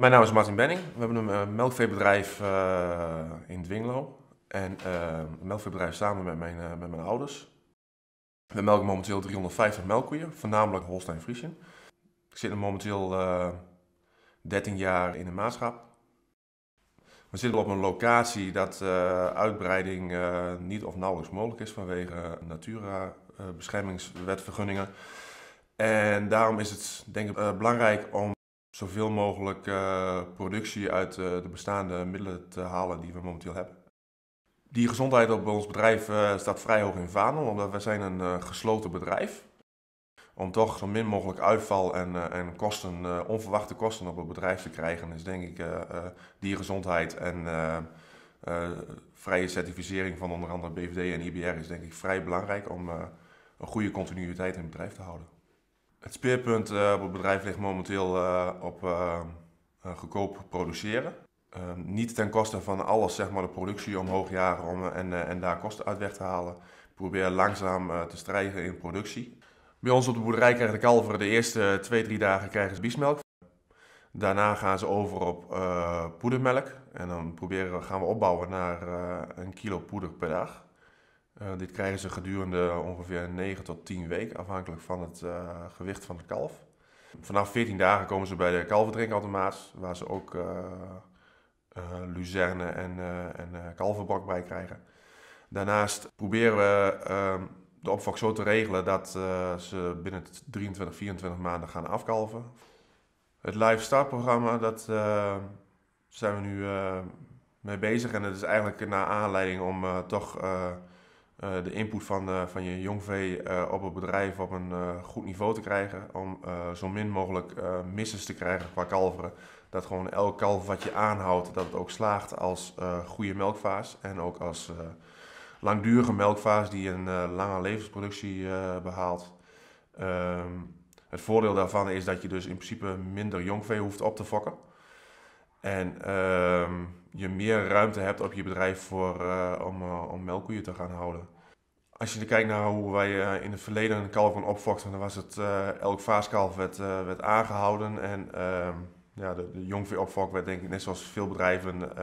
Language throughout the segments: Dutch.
Mijn naam is Martin Benning. We hebben een eh, melkveebedrijf eh, in Dwinglo. En eh, een melkveebedrijf samen met mijn, met mijn ouders. We melken momenteel 350 melkkoeien, voornamelijk Holstein Friesen. Ik zit momenteel 13 jaar in de maatschap. We zitten op een locatie dat uitbreiding niet of nauwelijks mogelijk is vanwege Natura-beschermingswetvergunningen. En daarom is het denk ik belangrijk om zoveel mogelijk eh, productie uit eh, de bestaande middelen te halen die we momenteel hebben. Die gezondheid op ons bedrijf eh, staat vrij hoog in vaandel, omdat we zijn een gesloten bedrijf. Om toch zo min mogelijk uitval en, en kosten, onverwachte kosten op het bedrijf te krijgen, is denk ik diergezondheid en vrije certificering van onder andere BVD en IBR is denk ik vrij belangrijk om een goede continuïteit in het bedrijf te houden. Het speerpunt eh, op het bedrijf ligt momenteel eh, op eh, goedkoop produceren. Ehm, niet ten koste van alles, zeg maar, de productie omhoog jagen om, en, en daar kosten uit weg te halen. probeer langzaam te strijgen in productie. Bij ons op de boerderij krijgen de kalveren de eerste twee, drie dagen krijgen ze biesmelk. Daarna gaan ze over op poedermelk. En dan proberen, gaan we opbouwen naar een kilo poeder per dag. Eh, dit krijgen ze gedurende ongeveer 9 tot 10 weken, afhankelijk van het eh, gewicht van het kalf. Vanaf 14 dagen komen ze bij de kalverdrinkautomaat, waar ze ook eh, luzerne en, en bij krijgen. Daarnaast proberen we ehm, de opvang zo te regelen dat ze binnen 23, 24 maanden gaan afkalven. Het Live Start programma, dat ehm, zijn we nu mee bezig en dat is eigenlijk naar aanleiding om toch eh, de input van, eh, van je jongvee eh, op het bedrijf op een goed niveau te krijgen. Om zo min mogelijk misses te krijgen qua kalveren. Dat gewoon elk kalf wat je aanhoudt, dat het ook slaagt als goede melkvaas. En ook als langdurige melkvaas die een lange levensproductie behaalt. Ehm, het voordeel daarvan is dat je dus in principe minder jongvee hoeft op te fokken. En ehm, je meer ruimte hebt op je bedrijf voor, eh, om, uh, om melkkoeien te gaan houden. Als je kijkt naar hoe wij eh, in het verleden een kalven opvochten, dan was het elk vaaskalf werd, werd aangehouden. En ehm, ja, de, de werd denk ik net zoals veel bedrijven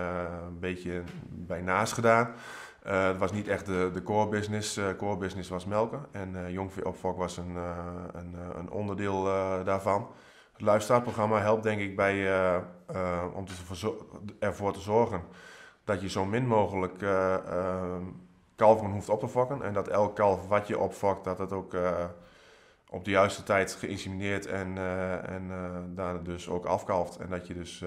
een beetje bij naast gedaan. het was niet echt de, de core business. core business was melken en jongveeopvok was een, een, een onderdeel daarvan. Het luisteraarprogramma helpt denk ik bij, eh, eh, om ervoor te zorgen dat je zo min mogelijk uh, hoeft op te fokken. En dat elk kalf wat je opfokt, dat het ook op de juiste tijd geïnsemineerd en, en daar dus ook afkalft. En dat je dus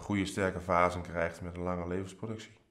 goede sterke fasen krijgt met een lange levensproductie.